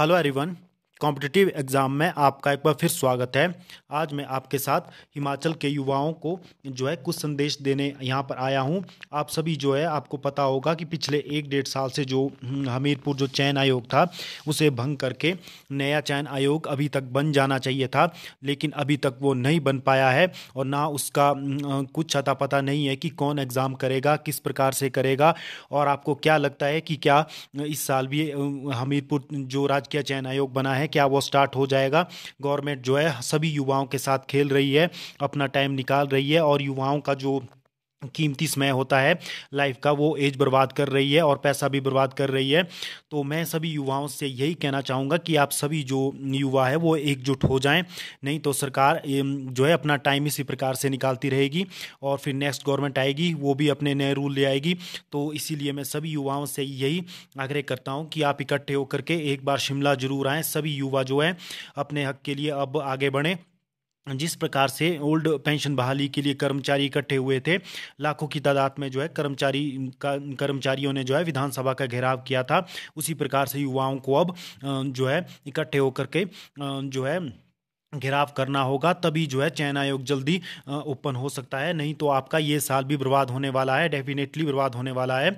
Hello everyone. Competitive exam में आपका एक बार फिर स्वागत है आज मैं आपके साथ हिमाचल के युवाओं को जो है कुछ संदेश देने यहाँ पर आया हूँ आप सभी जो है आपको पता होगा कि पिछले एक डेढ़ साल से जो हम्म, हमीरपुर जो चयन आयोग था उसे भंग करके नया चयन आयोग अभी तक बन जाना चाहिए था लेकिन अभी तक वो नहीं बन पाया है और ना उसका कुछ अता पता नहीं है कि कौन एग्ज़ाम करेगा किस प्रकार से करेगा और आपको क्या लगता है कि क्या इस साल भी हमीरपुर जो राजकीय चयन आयोग बना है हैं क्या वो स्टार्ट हो जाएगा गवर्नमेंट जो है सभी युवाओं के साथ खेल रही है अपना टाइम निकाल रही है और युवाओं का जो कीमती समय होता है लाइफ का वो एज बर्बाद कर रही है और पैसा भी बर्बाद कर रही है तो मैं सभी युवाओं से यही कहना चाहूँगा कि आप सभी जो युवा है वो एकजुट हो जाएं नहीं तो सरकार जो है अपना टाइम इसी प्रकार से निकालती रहेगी और फिर नेक्स्ट गवर्नमेंट आएगी वो भी अपने नए रूल ले आएगी तो इसीलिए मैं सभी युवाओं से यही आग्रह करता हूँ कि आप इकट्ठे होकर के एक बार शिमला जरूर आएँ सभी युवा जो है अपने हक के लिए अब आगे बढ़ें जिस प्रकार से ओल्ड पेंशन बहाली के लिए कर्मचारी इकट्ठे हुए थे लाखों की तादाद में जो है कर्मचारी का कर्मचारियों ने जो है विधानसभा का घेराव किया था उसी प्रकार से युवाओं को अब जो है इकट्ठे होकर के जो है घिराव करना होगा तभी जो है चयन आयोग जल्दी ओपन हो सकता है नहीं तो आपका ये साल भी बर्बाद होने वाला है डेफिनेटली बर्बाद होने वाला है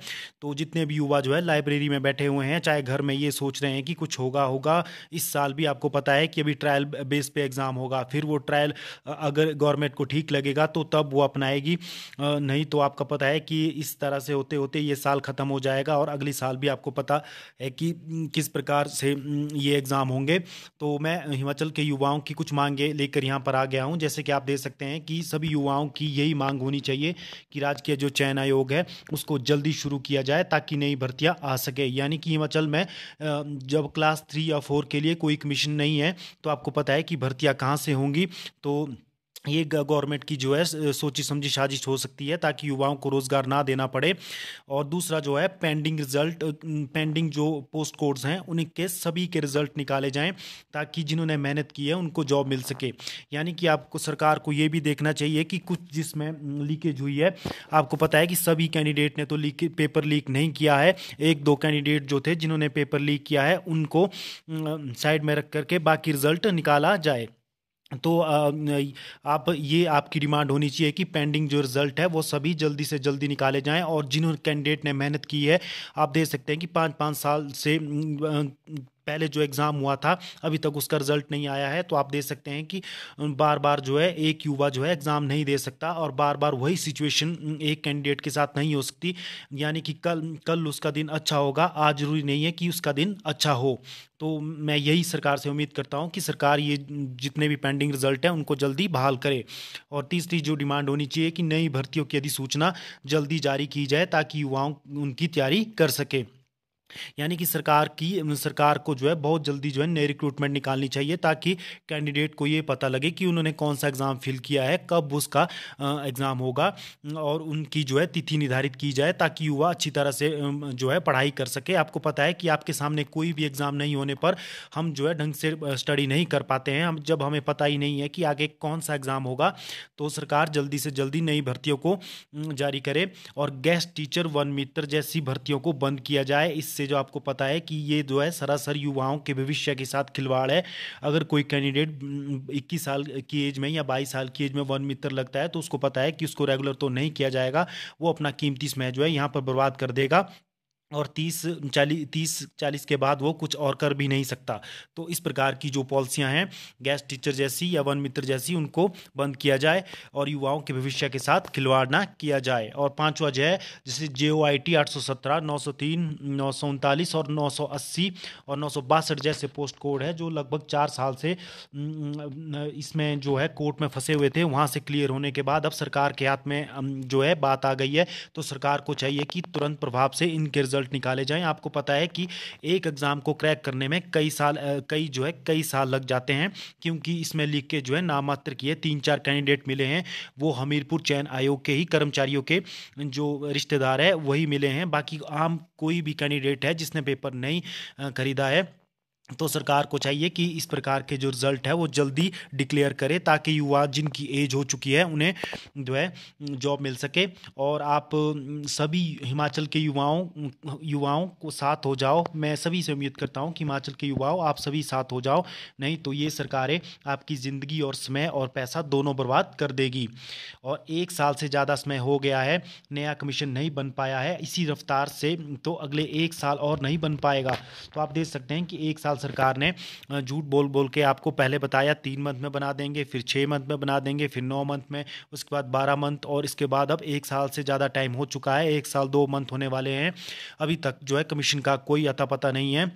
तो जितने भी युवा जो है लाइब्रेरी में बैठे हुए हैं चाहे घर में ये सोच रहे हैं कि कुछ होगा होगा इस साल भी आपको पता है कि अभी ट्रायल बेस पे एग्ज़ाम होगा फिर वो ट्रायल अगर गवर्नमेंट को ठीक लगेगा तो तब वो अपनाएगी नहीं तो आपका पता है कि इस तरह से होते होते ये साल ख़त्म हो जाएगा और अगले साल भी आपको पता है कि किस प्रकार से ये एग्ज़ाम होंगे तो मैं हिमाचल के युवाओं की कुछ मांगे लेकर यहाँ पर आ गया हूँ जैसे कि आप देख सकते हैं कि सभी युवाओं की यही मांग होनी चाहिए कि राजकीय जो चयन आयोग है उसको जल्दी शुरू किया जाए ताकि नई भर्तियाँ आ सके यानी कि हिमाचल में जब क्लास थ्री या फोर के लिए कोई कमीशन नहीं है तो आपको पता है कि भर्तियाँ कहाँ से होंगी तो ये गवर्नमेंट की जो है सोची समझी साजिश हो सकती है ताकि युवाओं को रोज़गार ना देना पड़े और दूसरा जो है पेंडिंग रिजल्ट पेंडिंग जो पोस्ट कोड्स हैं उनके सभी के रिजल्ट निकाले जाएं ताकि जिन्होंने मेहनत की है उनको जॉब मिल सके यानी कि आपको सरकार को ये भी देखना चाहिए कि कुछ जिसमें लीकेज हुई है आपको पता है कि सभी कैंडिडेट ने तो लीक पेपर लीक नहीं किया है एक दो कैंडिडेट जो थे जिन्होंने पेपर लीक किया है उनको साइड में रख करके बाकी रिजल्ट निकाला जाए तो आप ये आपकी डिमांड होनी चाहिए कि पेंडिंग जो रिजल्ट है वो सभी जल्दी से जल्दी निकाले जाएं और जिन्होंने कैंडिडेट ने मेहनत की है आप देख सकते हैं कि पाँच पाँच साल से पहले जो एग्ज़ाम हुआ था अभी तक उसका रिजल्ट नहीं आया है तो आप देख सकते हैं कि बार बार जो है एक युवा जो है एग्ज़ाम नहीं दे सकता और बार बार वही सिचुएशन एक कैंडिडेट के साथ नहीं हो सकती यानी कि कल कल उसका दिन अच्छा होगा आज ज़रूरी नहीं है कि उसका दिन अच्छा हो तो मैं यही सरकार से उम्मीद करता हूँ कि सरकार ये जितने भी पेंडिंग रिजल्ट हैं उनको जल्दी बहाल करे और तीसरी जो डिमांड होनी चाहिए कि नई भर्तियों की अधिसूचना जल्दी जारी की जाए ताकि युवाओं उनकी तैयारी कर सके यानी कि सरकार की सरकार को जो है बहुत जल्दी जो है नई रिक्रूटमेंट निकालनी चाहिए ताकि कैंडिडेट को ये पता लगे कि उन्होंने कौन सा एग्ज़ाम फिल किया है कब उसका एग्ज़ाम होगा और उनकी जो है तिथि निर्धारित की जाए ताकि युवा अच्छी तरह से जो है पढ़ाई कर सके आपको पता है कि आपके सामने कोई भी एग्ज़ाम नहीं होने पर हम जो है ढंग से स्टडी नहीं कर पाते हैं हम जब हमें पता ही नहीं है कि आगे कौन सा एग्ज़ाम होगा तो सरकार जल्दी से जल्दी नई भर्तियों को जारी करे और गेस्ट टीचर वन मित्र जैसी भर्तियों को बंद किया जाए इससे से जो आपको पता है कि ये जो है सरासर युवाओं के भविष्य के साथ खिलवाड़ है अगर कोई कैंडिडेट 21 साल की एज में या 22 साल की एज में वन मित्र लगता है तो उसको पता है कि उसको रेगुलर तो नहीं किया जाएगा वो अपना कीमती समय जो है यहाँ पर बर्बाद कर देगा और तीस चालीस तीस चालीस के बाद वो कुछ और कर भी नहीं सकता तो इस प्रकार की जो पॉलिसियां हैं गैस टीचर जैसी या वन मित्र जैसी उनको बंद किया जाए और युवाओं के भविष्य के साथ खिलवाड़ ना किया जाए और पांचवा जो है जैसे जे ओ आई टी आठ सौ सत्रह नौ सौ तीन नौ सौ उनतालीस और नौ सौ अस्सी और नौ सौ बासठ जैसे पोस्ट कोड है जो लगभग चार साल से इसमें जो है कोर्ट में फंसे हुए थे वहाँ से क्लियर होने के बाद अब सरकार के हाथ में जो है बात आ गई है तो सरकार को चाहिए कि तुरंत प्रभाव से इनके रिजल्ट रिजल्ट निकाले जाएं आपको पता है कि एक एग्ज़ाम को क्रैक करने में कई साल कई जो है कई साल लग जाते हैं क्योंकि इसमें लिख के जो है नाम मात्र किए तीन चार कैंडिडेट मिले हैं वो हमीरपुर चयन आयोग के ही कर्मचारियों के जो रिश्तेदार है वही मिले हैं बाकी आम कोई भी कैंडिडेट है जिसने पेपर नहीं खरीदा है तो सरकार को चाहिए कि इस प्रकार के जो रिजल्ट है वो जल्दी डिक्लेयर करे ताकि युवा जिनकी एज हो चुकी है उन्हें जो है जॉब मिल सके और आप सभी हिमाचल के युवाओं युवाओं को साथ हो जाओ मैं सभी से उम्मीद करता हूँ कि हिमाचल के युवाओं आप सभी साथ हो जाओ नहीं तो ये सरकारें आपकी ज़िंदगी और समय और पैसा दोनों बर्बाद कर देगी और एक साल से ज़्यादा समय हो गया है नया कमीशन नहीं बन पाया है इसी रफ्तार से तो अगले एक साल और नहीं बन पाएगा तो आप देख सकते हैं कि एक साल सरकार ने झूठ बोल बोल के आपको पहले बताया तीन मंथ में बना देंगे फिर छः मंथ में बना देंगे फिर नौ मंथ में उसके बाद बारह मंथ और इसके बाद अब एक साल से ज़्यादा टाइम हो चुका है एक साल दो मंथ होने वाले हैं अभी तक जो है कमीशन का कोई अता पता नहीं है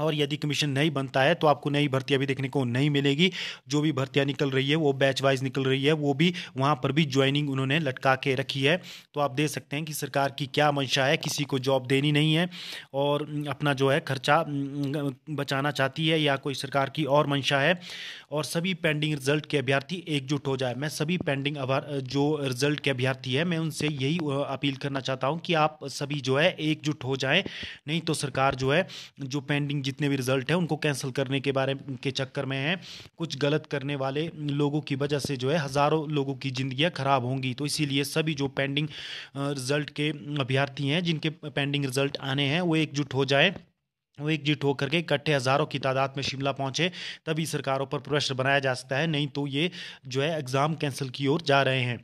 और यदि कमीशन नहीं बनता है तो आपको नई भर्तियां भी देखने को नहीं मिलेगी जो भी भर्तियां निकल रही है वो बैच वाइज निकल रही है वो भी वहां पर भी ज्वाइनिंग उन्होंने लटका के रखी है तो आप देख सकते हैं कि सरकार की क्या मंशा है किसी को जॉब देनी नहीं है और अपना जो है खर्चा बचाना चाहती है या कोई सरकार की और मंशा है और सभी पेंडिंग रिजल्ट के अभ्यर्थी एकजुट हो जाए मैं सभी पेंडिंग जो रिजल्ट के अभ्यर्थी है मैं उनसे यही अपील करना चाहता हूँ कि आप सभी जो है एकजुट हो जाए नहीं तो सरकार जो है जो पेंडिंग जितने भी रिजल्ट हैं उनको कैंसिल करने के बारे के चक्कर में हैं कुछ गलत करने वाले लोगों की वजह से जो है हज़ारों लोगों की ज़िंदियाँ ख़राब होंगी तो इसीलिए सभी जो पेंडिंग रिजल्ट के अभ्यर्थी हैं जिनके पेंडिंग रिजल्ट आने हैं वो एकजुट हो जाए वो एकजुट होकर के इकट्ठे हज़ारों की तादाद में शिमला पहुंचे तभी सरकारों पर प्रेशर बनाया जा सकता है नहीं तो ये जो है एग्ज़ाम कैंसिल की ओर जा रहे हैं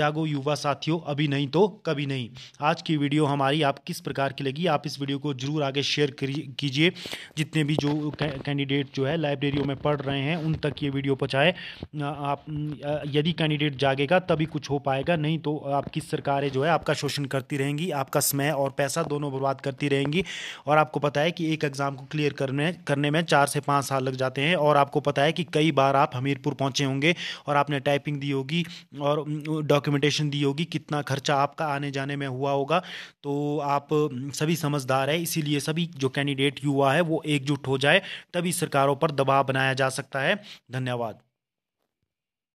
जागो युवा साथियों अभी नहीं तो कभी नहीं आज की वीडियो हमारी आप किस प्रकार की लगी आप इस वीडियो को ज़रूर आगे शेयर कीजिए जितने भी जो कैंडिडेट जो है लाइब्रेरियों में पढ़ रहे हैं उन तक ये वीडियो पहुँचाए आप यदि कैंडिडेट जागेगा तभी कुछ हो पाएगा नहीं तो आपकी सरकारें जो है आपका शोषण करती रहेंगी आपका समय और पैसा दोनों बर्बाद करती रहेंगी और आपको पता है कि एक एग्ज़ाम को क्लियर करने करने में चार से पाँच साल लग जाते हैं और आपको पता है कि कई बार आप हमीरपुर पहुँचे होंगे और आपने टाइपिंग दी होगी और डॉक्यूमेंटेशन दी होगी कितना खर्चा आपका आने जाने में हुआ होगा तो आप सभी समझदार है इसीलिए सभी जो कैंडिडेट युवा है वो एकजुट हो जाए तभी सरकारों पर दबाव बनाया जा सकता है धन्यवाद